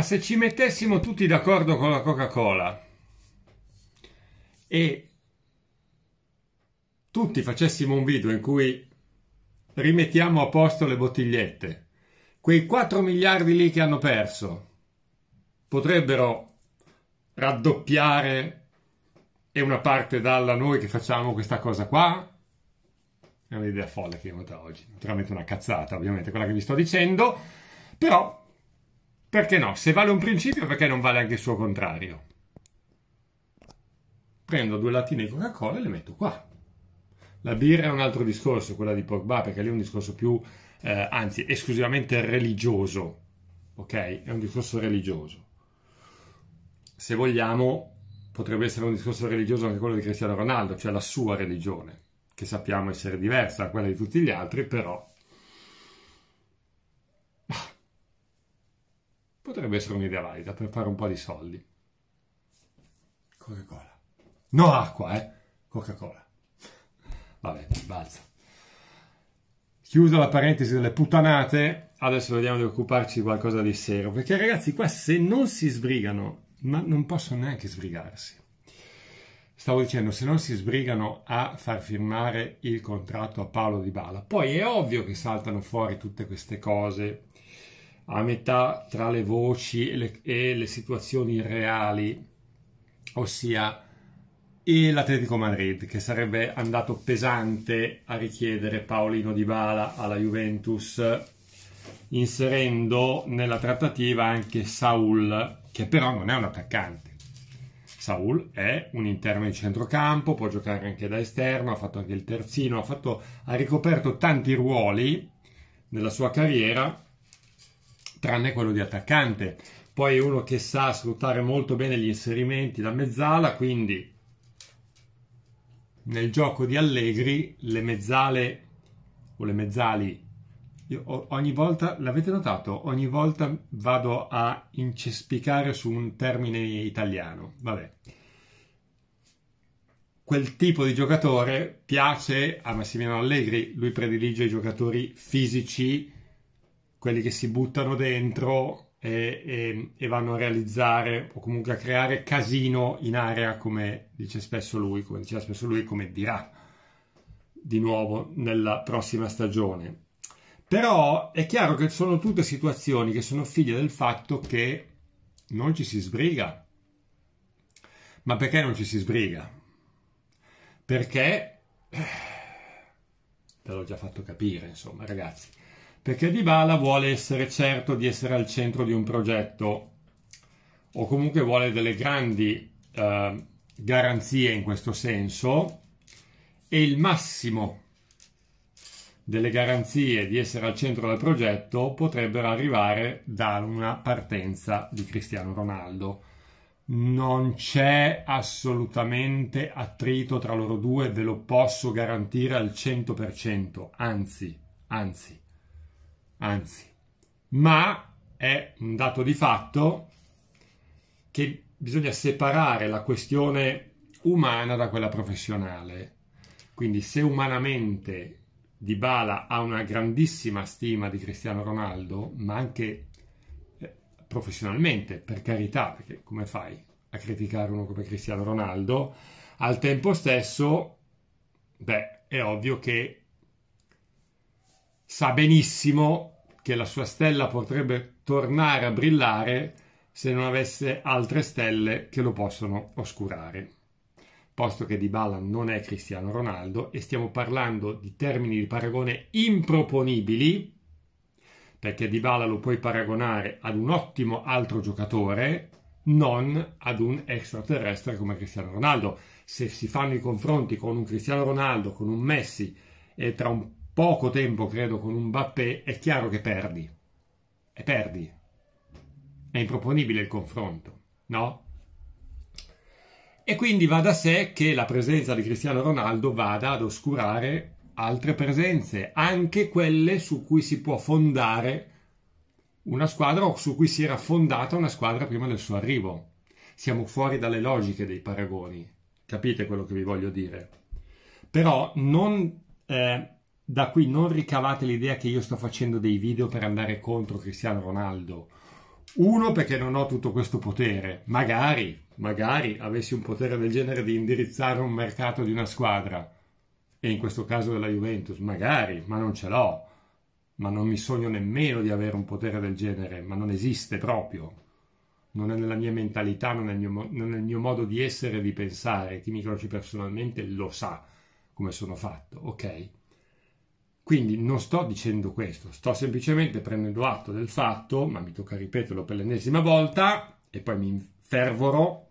Ma se ci mettessimo tutti d'accordo con la Coca-Cola e tutti facessimo un video in cui rimettiamo a posto le bottigliette, quei 4 miliardi lì che hanno perso potrebbero raddoppiare e una parte dalla noi che facciamo questa cosa qua? È un'idea folle che ho avuto oggi, naturalmente una cazzata ovviamente quella che vi sto dicendo, però perché no? Se vale un principio, perché non vale anche il suo contrario? Prendo due lattine di Coca-Cola e le metto qua. La birra è un altro discorso, quella di Pogba, perché lì è un discorso più, eh, anzi, esclusivamente religioso. Ok? È un discorso religioso. Se vogliamo, potrebbe essere un discorso religioso anche quello di Cristiano Ronaldo, cioè la sua religione, che sappiamo essere diversa da quella di tutti gli altri, però Potrebbe essere un'idea valida per fare un po' di soldi. Coca-Cola. No acqua, eh? Coca-Cola. Vabbè, balza. Chiusa la parentesi delle puttanate, adesso vediamo di occuparci di qualcosa di serio. Perché ragazzi, qua se non si sbrigano, ma non possono neanche sbrigarsi. Stavo dicendo, se non si sbrigano a far firmare il contratto a Paolo Di Bala, poi è ovvio che saltano fuori tutte queste cose a metà tra le voci e le, e le situazioni reali, ossia l'Atletico Madrid che sarebbe andato pesante a richiedere Paolino Di Bala alla Juventus inserendo nella trattativa anche Saul che però non è un attaccante Saul è un interno di centrocampo può giocare anche da esterno ha fatto anche il terzino ha, fatto, ha ricoperto tanti ruoli nella sua carriera tranne quello di attaccante. Poi è uno che sa sfruttare molto bene gli inserimenti da mezzala, quindi nel gioco di Allegri le mezzale o le mezzali ogni volta, l'avete notato, ogni volta vado a incespicare su un termine italiano, vabbè. Quel tipo di giocatore piace a Massimiliano Allegri, lui predilige i giocatori fisici, quelli che si buttano dentro e, e, e, vanno a realizzare o comunque a creare casino in area, come dice spesso lui, come diceva spesso lui, come dirà di nuovo nella prossima stagione. Però è chiaro che sono tutte situazioni che sono figlie del fatto che non ci si sbriga. Ma perché non ci si sbriga? Perché eh, te l'ho già fatto capire, insomma, ragazzi perché Dybala vuole essere certo di essere al centro di un progetto o comunque vuole delle grandi eh, garanzie in questo senso e il massimo delle garanzie di essere al centro del progetto potrebbero arrivare da una partenza di Cristiano Ronaldo. Non c'è assolutamente attrito tra loro due, ve lo posso garantire al 100%, anzi, anzi anzi, ma è un dato di fatto che bisogna separare la questione umana da quella professionale. Quindi se umanamente Dybala ha una grandissima stima di Cristiano Ronaldo, ma anche eh, professionalmente, per carità, perché come fai a criticare uno come Cristiano Ronaldo? Al tempo stesso, beh, è ovvio che sa benissimo che la sua stella potrebbe tornare a brillare se non avesse altre stelle che lo possono oscurare. Posto che Dybala non è Cristiano Ronaldo e stiamo parlando di termini di paragone improponibili, perché Dybala lo puoi paragonare ad un ottimo altro giocatore, non ad un extraterrestre come Cristiano Ronaldo. Se si fanno i confronti con un Cristiano Ronaldo, con un Messi e tra un poco tempo, credo, con un Mbappé, è chiaro che perdi. E perdi. È improponibile il confronto, no? E quindi va da sé che la presenza di Cristiano Ronaldo vada ad oscurare altre presenze, anche quelle su cui si può fondare una squadra o su cui si era fondata una squadra prima del suo arrivo. Siamo fuori dalle logiche dei paragoni, capite quello che vi voglio dire. Però non eh, da qui non ricavate l'idea che io sto facendo dei video per andare contro Cristiano Ronaldo. Uno, perché non ho tutto questo potere. Magari, magari avessi un potere del genere di indirizzare un mercato di una squadra, e in questo caso della Juventus, magari, ma non ce l'ho. Ma non mi sogno nemmeno di avere un potere del genere, ma non esiste proprio. Non è nella mia mentalità, non è nel mio, non è nel mio modo di essere e di pensare. Chi mi conosce personalmente lo sa come sono fatto, ok? Quindi non sto dicendo questo, sto semplicemente prendendo atto del fatto, ma mi tocca ripeterlo per l'ennesima volta, e poi mi fervoro,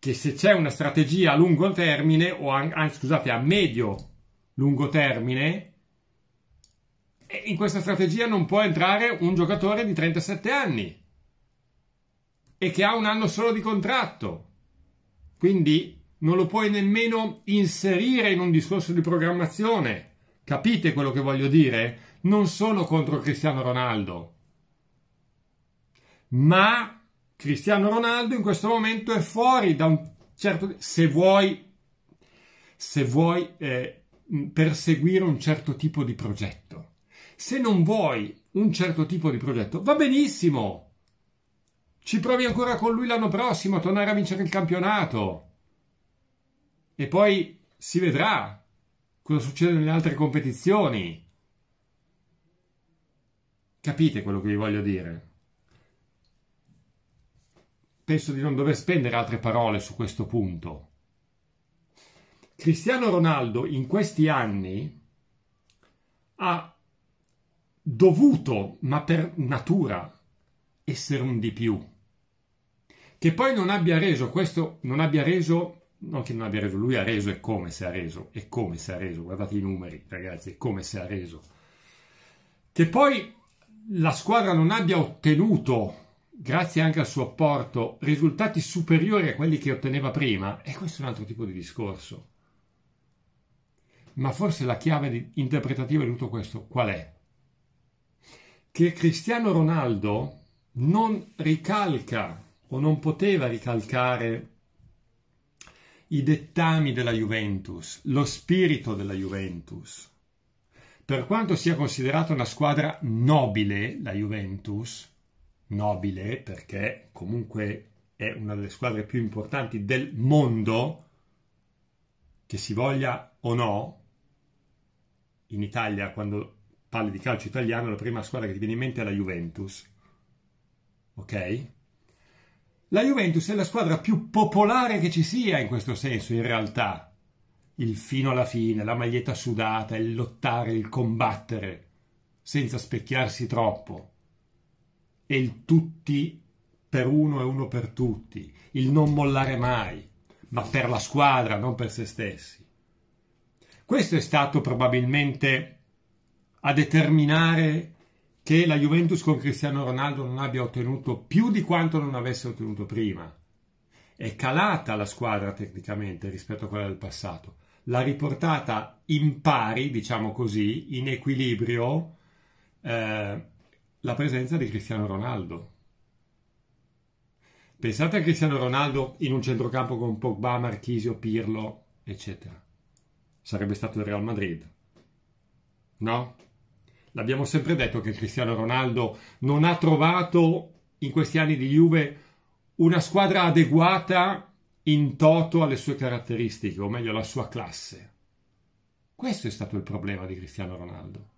che se c'è una strategia a lungo termine, o a, scusate, a medio-lungo termine, in questa strategia non può entrare un giocatore di 37 anni e che ha un anno solo di contratto. Quindi non lo puoi nemmeno inserire in un discorso di programmazione. Capite quello che voglio dire? Non sono contro Cristiano Ronaldo. Ma Cristiano Ronaldo in questo momento è fuori da un certo... Se vuoi, se vuoi eh, perseguire un certo tipo di progetto, se non vuoi un certo tipo di progetto, va benissimo. Ci provi ancora con lui l'anno prossimo a tornare a vincere il campionato. E poi si vedrà cosa succede nelle altre competizioni. Capite quello che vi voglio dire? Penso di non dover spendere altre parole su questo punto. Cristiano Ronaldo in questi anni ha dovuto, ma per natura, essere un di più. Che poi non abbia reso questo, non abbia reso non che non abbia reso, lui ha reso e come si ha reso, e come si ha reso, guardate i numeri ragazzi, e come si ha reso. Che poi la squadra non abbia ottenuto, grazie anche al suo apporto, risultati superiori a quelli che otteneva prima, e questo è un altro tipo di discorso. Ma forse la chiave interpretativa di tutto questo qual è? Che Cristiano Ronaldo non ricalca o non poteva ricalcare i dettami della Juventus, lo spirito della Juventus. Per quanto sia considerata una squadra nobile, la Juventus, nobile perché comunque è una delle squadre più importanti del mondo, che si voglia o no, in Italia quando parli di calcio italiano la prima squadra che ti viene in mente è la Juventus. Ok? La Juventus è la squadra più popolare che ci sia in questo senso, in realtà. Il fino alla fine, la maglietta sudata, il lottare, il combattere, senza specchiarsi troppo. E il tutti per uno e uno per tutti, il non mollare mai, ma per la squadra, non per se stessi. Questo è stato probabilmente a determinare che la Juventus con Cristiano Ronaldo non abbia ottenuto più di quanto non avesse ottenuto prima. È calata la squadra tecnicamente rispetto a quella del passato. L'ha riportata in pari, diciamo così, in equilibrio, eh, la presenza di Cristiano Ronaldo. Pensate a Cristiano Ronaldo in un centrocampo con Pogba, Marchisio, Pirlo, eccetera. Sarebbe stato il Real Madrid. No? L'abbiamo sempre detto che Cristiano Ronaldo non ha trovato in questi anni di Juve una squadra adeguata in toto alle sue caratteristiche, o meglio alla sua classe. Questo è stato il problema di Cristiano Ronaldo.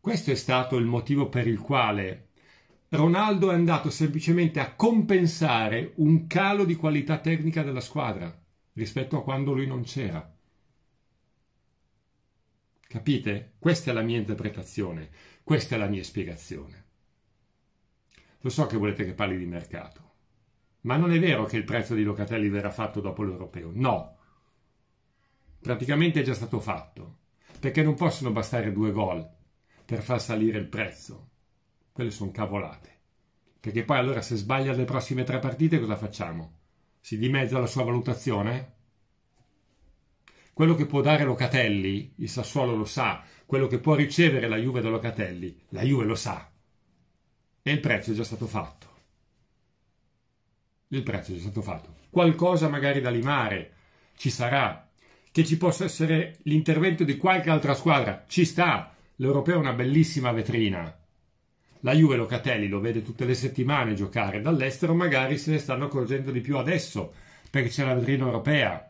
Questo è stato il motivo per il quale Ronaldo è andato semplicemente a compensare un calo di qualità tecnica della squadra rispetto a quando lui non c'era. Capite? Questa è la mia interpretazione, questa è la mia spiegazione. Lo so che volete che parli di mercato, ma non è vero che il prezzo di Locatelli verrà fatto dopo l'europeo, no. Praticamente è già stato fatto, perché non possono bastare due gol per far salire il prezzo. Quelle sono cavolate. Perché poi allora se sbaglia le prossime tre partite cosa facciamo? Si dimezza la sua valutazione? Quello che può dare Locatelli, il Sassuolo lo sa, quello che può ricevere la Juve da Locatelli, la Juve lo sa. E il prezzo è già stato fatto. Il prezzo è già stato fatto. Qualcosa magari da limare ci sarà, che ci possa essere l'intervento di qualche altra squadra, ci sta. L'Europeo è una bellissima vetrina. La Juve Locatelli lo vede tutte le settimane giocare dall'estero, magari se ne stanno accorgendo di più adesso, perché c'è la vetrina europea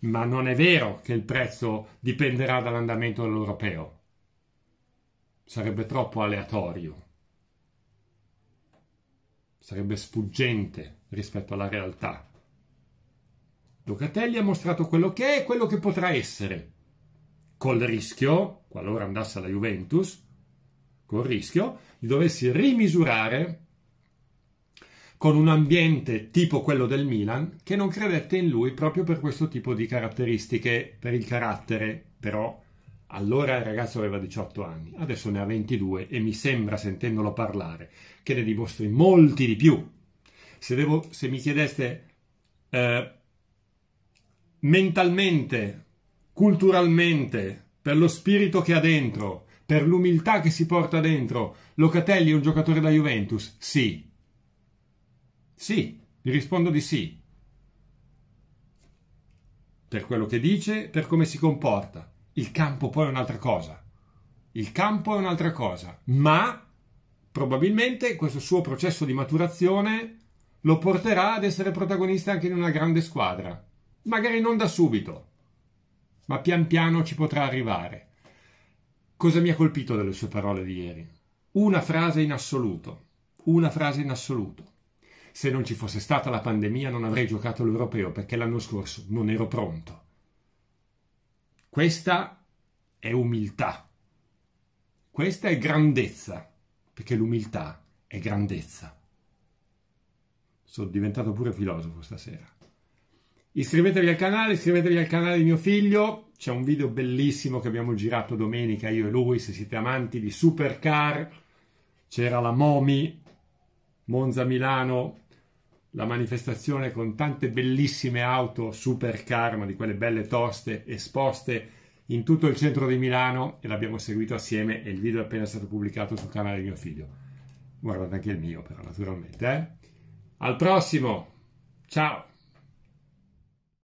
ma non è vero che il prezzo dipenderà dall'andamento dell'europeo. Sarebbe troppo aleatorio. Sarebbe sfuggente rispetto alla realtà. Locatelli ha mostrato quello che è e quello che potrà essere, col rischio, qualora andasse alla Juventus, col rischio di doversi rimisurare con un ambiente tipo quello del Milan che non credette in lui proprio per questo tipo di caratteristiche, per il carattere, però allora il ragazzo aveva 18 anni, adesso ne ha 22 e mi sembra, sentendolo parlare, che ne dimostri molti di più. Se, devo, se mi chiedeste eh, mentalmente, culturalmente, per lo spirito che ha dentro, per l'umiltà che si porta dentro, Locatelli è un giocatore da Juventus? Sì, sì, gli rispondo di sì. Per quello che dice, per come si comporta. Il campo poi è un'altra cosa. Il campo è un'altra cosa, ma probabilmente questo suo processo di maturazione lo porterà ad essere protagonista anche in una grande squadra. Magari non da subito, ma pian piano ci potrà arrivare. Cosa mi ha colpito delle sue parole di ieri? Una frase in assoluto, una frase in assoluto. Se non ci fosse stata la pandemia non avrei giocato l'Europeo perché l'anno scorso non ero pronto. Questa è umiltà. Questa è grandezza, perché l'umiltà è grandezza. Sono diventato pure filosofo stasera. Iscrivetevi al canale, iscrivetevi al canale di mio figlio, c'è un video bellissimo che abbiamo girato domenica io e lui, se siete amanti di supercar, c'era la Momi, Monza Milano, la manifestazione con tante bellissime auto supercar, ma di quelle belle toste esposte in tutto il centro di Milano e l'abbiamo seguito assieme e il video è appena stato pubblicato sul canale di mio figlio. Guardate anche il mio però naturalmente. Eh? Al prossimo, ciao!